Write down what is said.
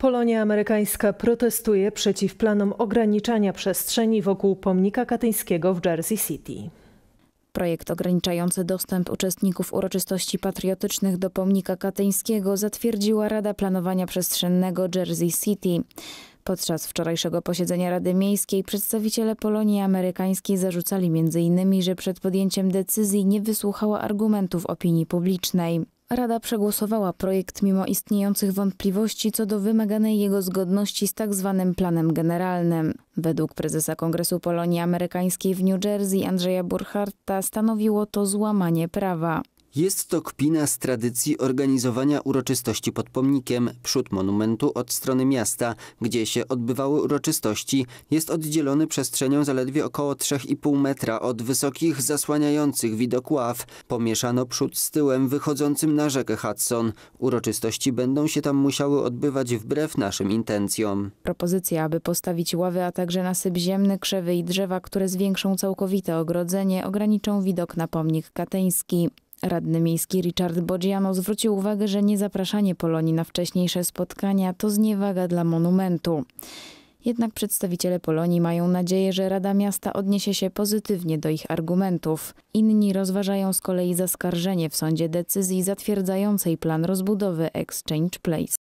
Polonia amerykańska protestuje przeciw planom ograniczania przestrzeni wokół pomnika katyńskiego w Jersey City. Projekt ograniczający dostęp uczestników uroczystości patriotycznych do pomnika katyńskiego zatwierdziła Rada Planowania Przestrzennego Jersey City. Podczas wczorajszego posiedzenia Rady Miejskiej przedstawiciele Polonii Amerykańskiej zarzucali m.in., że przed podjęciem decyzji nie wysłuchała argumentów opinii publicznej. Rada przegłosowała projekt mimo istniejących wątpliwości co do wymaganej jego zgodności z tak zwanym planem generalnym. Według prezesa Kongresu Polonii Amerykańskiej w New Jersey Andrzeja Burcharta stanowiło to złamanie prawa. Jest to kpina z tradycji organizowania uroczystości pod pomnikiem. Przód monumentu od strony miasta, gdzie się odbywały uroczystości, jest oddzielony przestrzenią zaledwie około 3,5 metra od wysokich, zasłaniających widok ław. Pomieszano przód z tyłem wychodzącym na rzekę Hudson. Uroczystości będą się tam musiały odbywać wbrew naszym intencjom. Propozycja, aby postawić ławy, a także nasyp ziemny, krzewy i drzewa, które zwiększą całkowite ogrodzenie, ograniczą widok na pomnik kateński. Radny miejski Richard Bodziano zwrócił uwagę, że niezapraszanie Polonii na wcześniejsze spotkania to zniewaga dla monumentu. Jednak przedstawiciele Polonii mają nadzieję, że Rada Miasta odniesie się pozytywnie do ich argumentów. Inni rozważają z kolei zaskarżenie w sądzie decyzji zatwierdzającej plan rozbudowy Exchange Place.